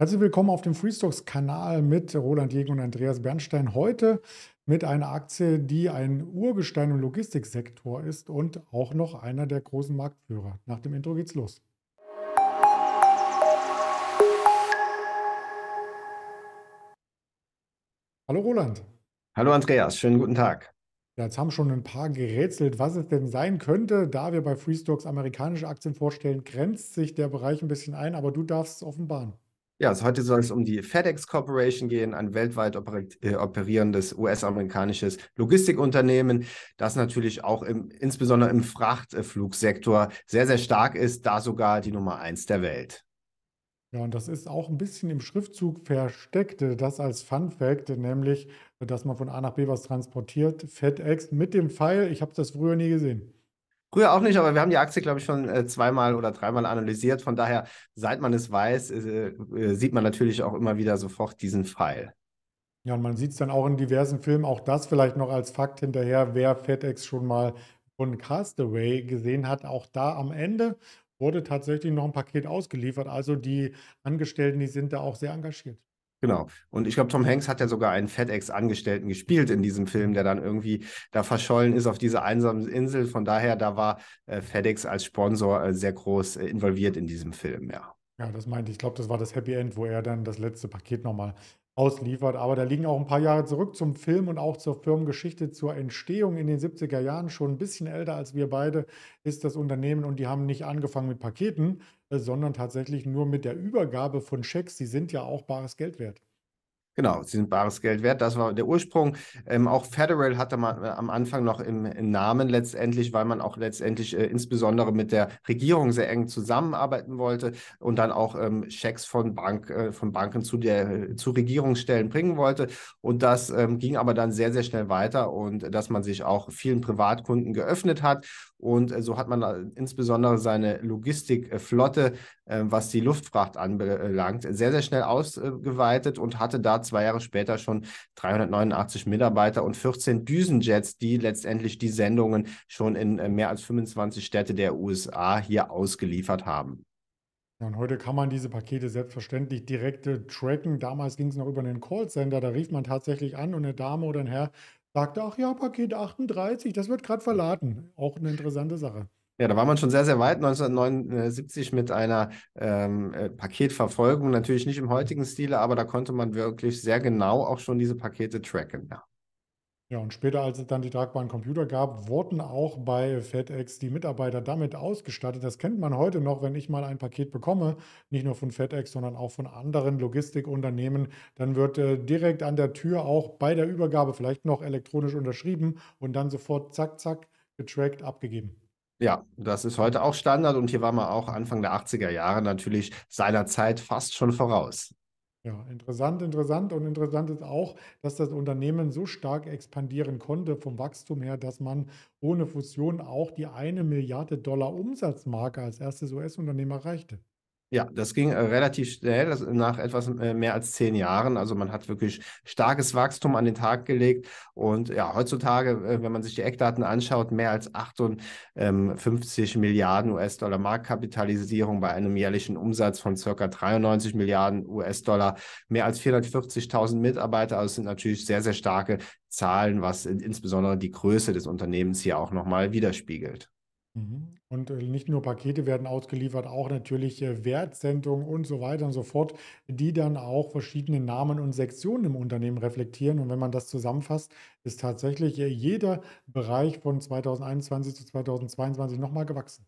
Herzlich willkommen auf dem Freestocks-Kanal mit Roland Jäger und Andreas Bernstein. Heute mit einer Aktie, die ein Urgestein im Logistiksektor ist und auch noch einer der großen Marktführer. Nach dem Intro geht's los. Hallo Roland. Hallo Andreas, schönen guten Tag. jetzt haben schon ein paar gerätselt, was es denn sein könnte. Da wir bei Freestocks amerikanische Aktien vorstellen, grenzt sich der Bereich ein bisschen ein, aber du darfst es offenbaren. Ja, also heute soll es um die FedEx Corporation gehen, ein weltweit äh, operierendes US-amerikanisches Logistikunternehmen, das natürlich auch im, insbesondere im Frachtflugsektor sehr, sehr stark ist, da sogar die Nummer eins der Welt. Ja, und das ist auch ein bisschen im Schriftzug versteckt, äh, das als Fun Fact, nämlich, dass man von A nach B was transportiert, FedEx mit dem Pfeil, ich habe das früher nie gesehen. Früher auch nicht, aber wir haben die Aktie, glaube ich, schon äh, zweimal oder dreimal analysiert. Von daher, seit man es weiß, äh, äh, sieht man natürlich auch immer wieder sofort diesen Pfeil. Ja, und man sieht es dann auch in diversen Filmen, auch das vielleicht noch als Fakt hinterher, wer FedEx schon mal von Castaway gesehen hat, auch da am Ende wurde tatsächlich noch ein Paket ausgeliefert. Also die Angestellten, die sind da auch sehr engagiert. Genau. Und ich glaube, Tom Hanks hat ja sogar einen FedEx-Angestellten gespielt in diesem Film, der dann irgendwie da verschollen ist auf dieser einsamen Insel. Von daher, da war äh, FedEx als Sponsor äh, sehr groß äh, involviert in diesem Film, ja. Ja, das meinte ich. Ich glaube, das war das Happy End, wo er dann das letzte Paket nochmal ausliefert. Aber da liegen auch ein paar Jahre zurück zum Film und auch zur Firmengeschichte, zur Entstehung in den 70er Jahren. Schon ein bisschen älter als wir beide ist das Unternehmen und die haben nicht angefangen mit Paketen, äh, sondern tatsächlich nur mit der Übergabe von Schecks. Die sind ja auch bares Geld wert. Genau, sie sind bares Geld wert. Das war der Ursprung. Ähm, auch Federal hatte man äh, am Anfang noch im, im Namen letztendlich, weil man auch letztendlich äh, insbesondere mit der Regierung sehr eng zusammenarbeiten wollte und dann auch ähm, Schecks von, Bank, äh, von Banken zu, der, äh, zu Regierungsstellen bringen wollte. Und das ähm, ging aber dann sehr, sehr schnell weiter und dass man sich auch vielen Privatkunden geöffnet hat und äh, so hat man äh, insbesondere seine Logistikflotte, äh, was die Luftfracht anbelangt, sehr, sehr schnell ausgeweitet und hatte da zwei Jahre später schon 389 Mitarbeiter und 14 Düsenjets, die letztendlich die Sendungen schon in mehr als 25 Städte der USA hier ausgeliefert haben. und heute kann man diese Pakete selbstverständlich direkt tracken. Damals ging es noch über einen Callcenter. Da rief man tatsächlich an und eine Dame oder ein Herr sagte, ach ja, Paket 38, das wird gerade verladen. Auch eine interessante Sache. Ja, da war man schon sehr, sehr weit, 1979 mit einer ähm, äh, Paketverfolgung, natürlich nicht im heutigen Stile, aber da konnte man wirklich sehr genau auch schon diese Pakete tracken. Ja. Ja, und später, als es dann die tragbaren Computer gab, wurden auch bei FedEx die Mitarbeiter damit ausgestattet. Das kennt man heute noch, wenn ich mal ein Paket bekomme, nicht nur von FedEx, sondern auch von anderen Logistikunternehmen, dann wird äh, direkt an der Tür auch bei der Übergabe vielleicht noch elektronisch unterschrieben und dann sofort zack, zack, getrackt, abgegeben. Ja, das ist heute auch Standard und hier war man auch Anfang der 80er Jahre natürlich seiner Zeit fast schon voraus. Ja, interessant, interessant. Und interessant ist auch, dass das Unternehmen so stark expandieren konnte vom Wachstum her, dass man ohne Fusion auch die eine Milliarde Dollar Umsatzmarke als erstes US-Unternehmen erreichte. Ja, das ging äh, relativ schnell, nach etwas äh, mehr als zehn Jahren. Also man hat wirklich starkes Wachstum an den Tag gelegt. Und ja, heutzutage, äh, wenn man sich die Eckdaten anschaut, mehr als 58 ähm, Milliarden US-Dollar Marktkapitalisierung bei einem jährlichen Umsatz von ca. 93 Milliarden US-Dollar, mehr als 440.000 Mitarbeiter. Also es sind natürlich sehr, sehr starke Zahlen, was insbesondere die Größe des Unternehmens hier auch nochmal widerspiegelt. Mhm. Und äh, nicht nur Pakete werden ausgeliefert, auch natürlich äh, Wertsendungen und so weiter und so fort, die dann auch verschiedene Namen und Sektionen im Unternehmen reflektieren. Und wenn man das zusammenfasst, ist tatsächlich äh, jeder Bereich von 2021 zu 2022 nochmal gewachsen.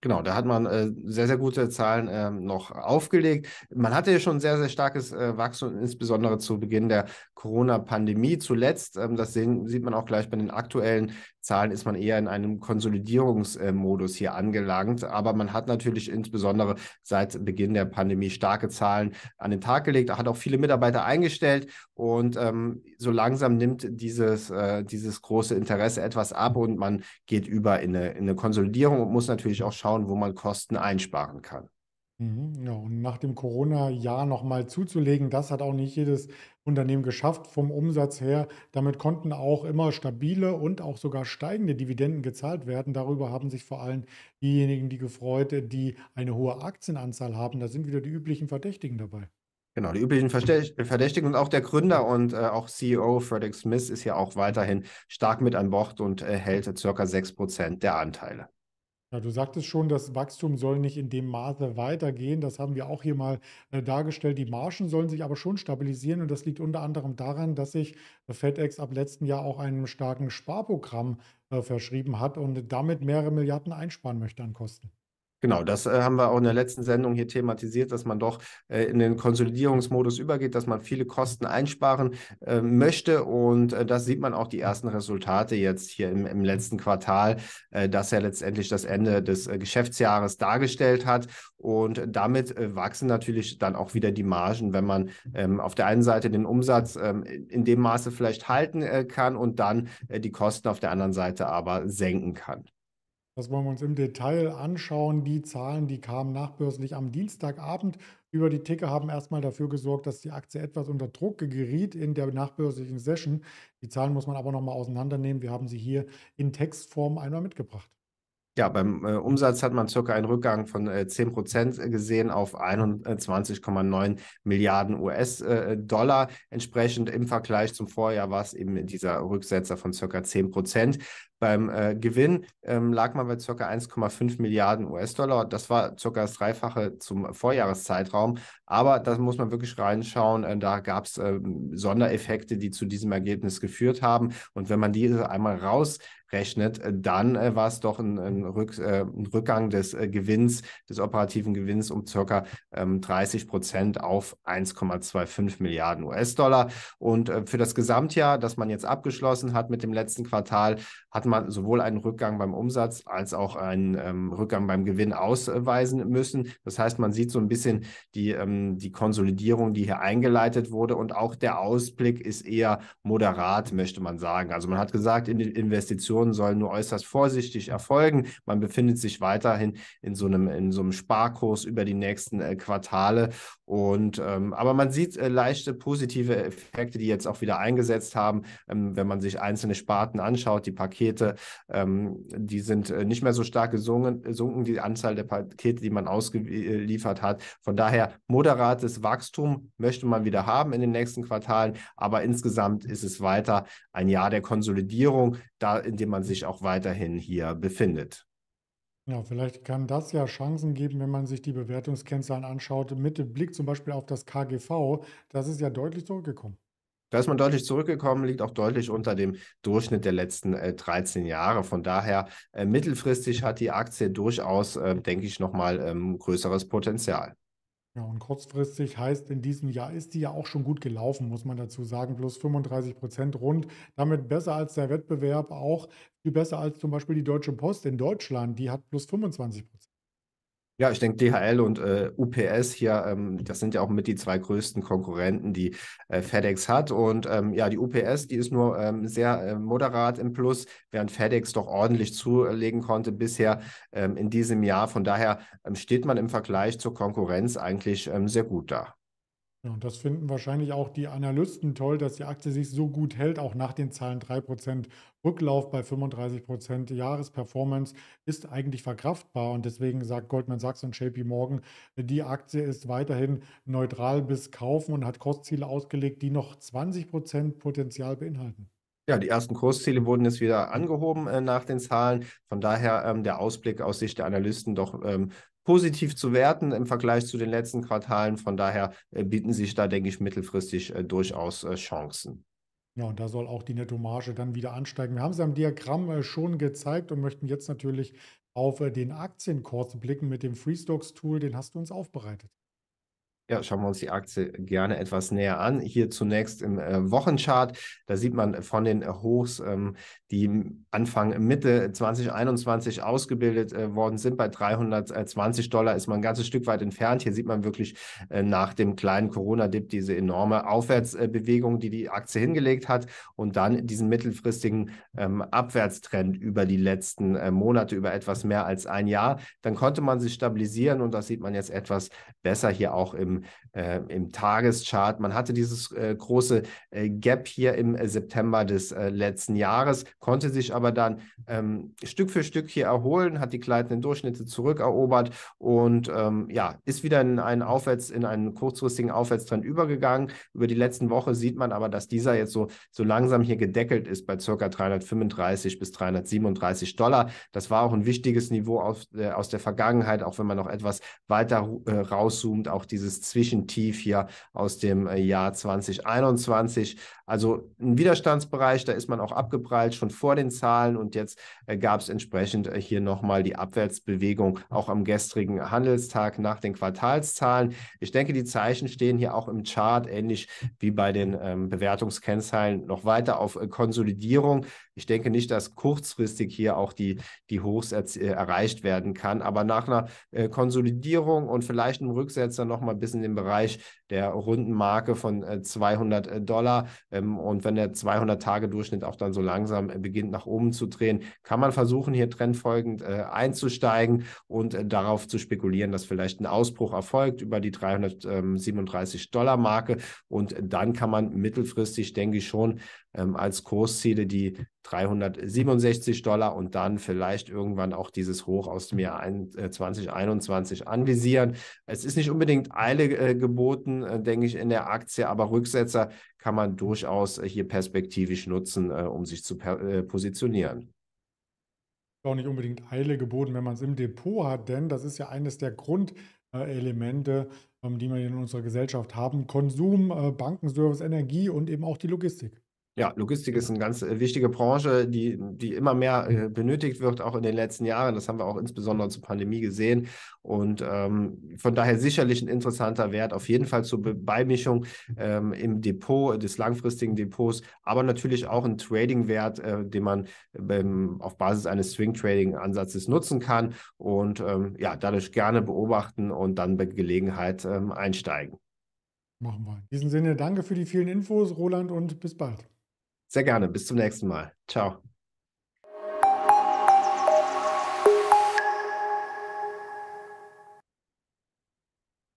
Genau, da hat man äh, sehr, sehr gute Zahlen ähm, noch aufgelegt. Man hatte ja schon sehr, sehr starkes äh, Wachstum, insbesondere zu Beginn der Corona-Pandemie. Zuletzt, ähm, das sehen, sieht man auch gleich bei den aktuellen Zahlen ist man eher in einem Konsolidierungsmodus äh, hier angelangt. Aber man hat natürlich insbesondere seit Beginn der Pandemie starke Zahlen an den Tag gelegt, hat auch viele Mitarbeiter eingestellt und ähm, so langsam nimmt dieses, äh, dieses große Interesse etwas ab und man geht über in eine, in eine Konsolidierung und muss natürlich auch schauen, wo man Kosten einsparen kann. Mhm. ja, und nach dem Corona-Jahr nochmal zuzulegen, das hat auch nicht jedes Unternehmen geschafft vom Umsatz her. Damit konnten auch immer stabile und auch sogar steigende Dividenden gezahlt werden. Darüber haben sich vor allem diejenigen, die gefreut, die eine hohe Aktienanzahl haben. Da sind wieder die üblichen Verdächtigen dabei. Genau, die üblichen Verdächtigen und auch der Gründer und äh, auch CEO Frederick Smith ist ja auch weiterhin stark mit an Bord und äh, hält circa 6% der Anteile. Ja, du sagtest schon, das Wachstum soll nicht in dem Maße weitergehen. Das haben wir auch hier mal äh, dargestellt. Die Margen sollen sich aber schon stabilisieren und das liegt unter anderem daran, dass sich FedEx ab letztem Jahr auch einem starken Sparprogramm äh, verschrieben hat und damit mehrere Milliarden einsparen möchte an Kosten. Genau, das äh, haben wir auch in der letzten Sendung hier thematisiert, dass man doch äh, in den Konsolidierungsmodus übergeht, dass man viele Kosten einsparen äh, möchte. Und äh, das sieht man auch die ersten Resultate jetzt hier im, im letzten Quartal, äh, das ja letztendlich das Ende des äh, Geschäftsjahres dargestellt hat. Und damit wachsen natürlich dann auch wieder die Margen, wenn man ähm, auf der einen Seite den Umsatz ähm, in dem Maße vielleicht halten kann und dann die Kosten auf der anderen Seite aber senken kann. Das wollen wir uns im Detail anschauen. Die Zahlen, die kamen nachbörslich am Dienstagabend über die Ticker, haben erstmal dafür gesorgt, dass die Aktie etwas unter Druck geriet in der nachbörslichen Session. Die Zahlen muss man aber nochmal auseinandernehmen. Wir haben sie hier in Textform einmal mitgebracht. Ja, beim äh, Umsatz hat man circa einen Rückgang von äh, 10 Prozent äh, gesehen auf 21,9 Milliarden US-Dollar. Äh, Entsprechend im Vergleich zum Vorjahr war es eben dieser Rücksetzer von circa 10 Prozent. Beim äh, Gewinn ähm, lag man bei circa 1,5 Milliarden US-Dollar. Das war circa das Dreifache zum Vorjahreszeitraum. Aber da muss man wirklich reinschauen. Äh, da gab es äh, Sondereffekte, die zu diesem Ergebnis geführt haben. Und wenn man diese einmal raus rechnet, äh, dann äh, war es doch ein, ein, Rück, äh, ein Rückgang des äh, Gewinns, des operativen Gewinns um circa ähm, 30 Prozent auf 1,25 Milliarden US-Dollar. Und äh, für das Gesamtjahr, das man jetzt abgeschlossen hat mit dem letzten Quartal, hat man sowohl einen Rückgang beim Umsatz als auch einen ähm, Rückgang beim Gewinn ausweisen müssen. Das heißt, man sieht so ein bisschen die, ähm, die Konsolidierung, die hier eingeleitet wurde und auch der Ausblick ist eher moderat, möchte man sagen. Also man hat gesagt, in Investitionen sollen nur äußerst vorsichtig erfolgen. Man befindet sich weiterhin in so einem, in so einem Sparkurs über die nächsten äh, Quartale. Und ähm, aber man sieht äh, leichte positive Effekte, die jetzt auch wieder eingesetzt haben, ähm, wenn man sich einzelne Sparten anschaut, die Pakete Pakete, ähm, die sind äh, nicht mehr so stark gesungen, gesunken, die Anzahl der Pakete, die man ausgeliefert hat. Von daher moderates Wachstum möchte man wieder haben in den nächsten Quartalen, aber insgesamt ist es weiter ein Jahr der Konsolidierung, da in dem man sich auch weiterhin hier befindet. Ja, vielleicht kann das ja Chancen geben, wenn man sich die Bewertungskennzahlen anschaut, mit Blick zum Beispiel auf das KGV. Das ist ja deutlich zurückgekommen. Da ist man deutlich zurückgekommen, liegt auch deutlich unter dem Durchschnitt der letzten äh, 13 Jahre. Von daher, äh, mittelfristig hat die Aktie durchaus, äh, denke ich, nochmal ähm, größeres Potenzial. Ja, und kurzfristig heißt, in diesem Jahr ist die ja auch schon gut gelaufen, muss man dazu sagen. Plus 35 Prozent rund. Damit besser als der Wettbewerb, auch viel besser als zum Beispiel die Deutsche Post in Deutschland. Die hat plus 25 Prozent. Ja, ich denke, DHL und äh, UPS hier, ähm, das sind ja auch mit die zwei größten Konkurrenten, die äh, FedEx hat. Und ähm, ja, die UPS, die ist nur ähm, sehr äh, moderat im Plus, während FedEx doch ordentlich zulegen konnte bisher ähm, in diesem Jahr. Von daher ähm, steht man im Vergleich zur Konkurrenz eigentlich ähm, sehr gut da. Ja, und das finden wahrscheinlich auch die Analysten toll, dass die Aktie sich so gut hält, auch nach den Zahlen 3% Rücklauf bei 35% Jahresperformance ist eigentlich verkraftbar. Und deswegen sagt Goldman Sachs und JP Morgan, die Aktie ist weiterhin neutral bis kaufen und hat Kostziele ausgelegt, die noch 20% Potenzial beinhalten. Ja, die ersten Kursziele wurden jetzt wieder angehoben äh, nach den Zahlen. Von daher ähm, der Ausblick aus Sicht der Analysten doch ähm, positiv zu werten im Vergleich zu den letzten Quartalen. Von daher äh, bieten sich da, denke ich, mittelfristig äh, durchaus äh, Chancen. Ja, und da soll auch die Nettomarge dann wieder ansteigen. Wir haben es am Diagramm äh, schon gezeigt und möchten jetzt natürlich auf äh, den Aktienkurs blicken mit dem Freestocks-Tool. Den hast du uns aufbereitet. Ja, schauen wir uns die Aktie gerne etwas näher an. Hier zunächst im äh, Wochenchart. Da sieht man von den Hochs, ähm, die Anfang Mitte 2021 ausgebildet äh, worden sind. Bei 320 Dollar ist man ein ganzes Stück weit entfernt. Hier sieht man wirklich äh, nach dem kleinen Corona-Dip diese enorme Aufwärtsbewegung, die die Aktie hingelegt hat und dann diesen mittelfristigen ähm, Abwärtstrend über die letzten äh, Monate, über etwas mehr als ein Jahr. Dann konnte man sich stabilisieren und das sieht man jetzt etwas besser hier auch im im, äh, im Tageschart. Man hatte dieses äh, große äh, Gap hier im äh, September des äh, letzten Jahres, konnte sich aber dann ähm, Stück für Stück hier erholen, hat die gleitenden Durchschnitte zurückerobert und ähm, ja, ist wieder in einen Aufwärts, in einen kurzfristigen Aufwärtstrend übergegangen. Über die letzten Woche sieht man aber, dass dieser jetzt so, so langsam hier gedeckelt ist bei circa 335 bis 337 Dollar. Das war auch ein wichtiges Niveau auf, äh, aus der Vergangenheit, auch wenn man noch etwas weiter rauszoomt, auch dieses Zwischentief hier aus dem äh, Jahr 2021. Also ein Widerstandsbereich, da ist man auch abgeprallt schon vor den Zahlen und jetzt äh, gab es entsprechend äh, hier nochmal die Abwärtsbewegung auch am gestrigen Handelstag nach den Quartalszahlen. Ich denke, die Zeichen stehen hier auch im Chart ähnlich wie bei den ähm, Bewertungskennzahlen noch weiter auf Konsolidierung. Ich denke nicht, dass kurzfristig hier auch die, die Hochs äh, erreicht werden kann, aber nach einer äh, Konsolidierung und vielleicht einem Rücksetzer nochmal bis in den Bereich der runden Marke von äh, 200 äh, Dollar ähm, und wenn der 200-Tage-Durchschnitt auch dann so langsam äh, beginnt nach oben zu drehen, kann man versuchen, hier trendfolgend äh, einzusteigen und darauf zu spekulieren, dass vielleicht ein Ausbruch erfolgt über die 337 ähm, Dollar-Marke und dann kann man mittelfristig, denke ich, schon ähm, als Kursziele die 367 Dollar und dann vielleicht irgendwann auch dieses Hoch aus dem Jahr 2021 äh, anvisieren. Es ist nicht unbedingt Eile äh, geboten, äh, denke ich, in der Aktie, aber Rücksetzer kann man durchaus hier perspektivisch nutzen, um sich zu positionieren auch nicht unbedingt Eile geboten, wenn man es im Depot hat, denn das ist ja eines der Grundelemente, ähm, die wir in unserer Gesellschaft haben. Konsum, Bankenservice, Energie und eben auch die Logistik. Ja, Logistik ist eine ganz äh, wichtige Branche, die, die immer mehr äh, benötigt wird, auch in den letzten Jahren. Das haben wir auch insbesondere zur Pandemie gesehen. Und ähm, von daher sicherlich ein interessanter Wert, auf jeden Fall zur Beimischung ähm, im Depot, äh, des langfristigen Depots, aber natürlich auch ein Trading-Wert, äh, den man ähm, auf Basis eines Swing-Trading-Ansatzes nutzen kann und ähm, ja, dadurch gerne beobachten und dann bei Gelegenheit ähm, einsteigen. Machen wir. In diesem Sinne, danke für die vielen Infos, Roland, und bis bald. Sehr gerne. Bis zum nächsten Mal. Ciao.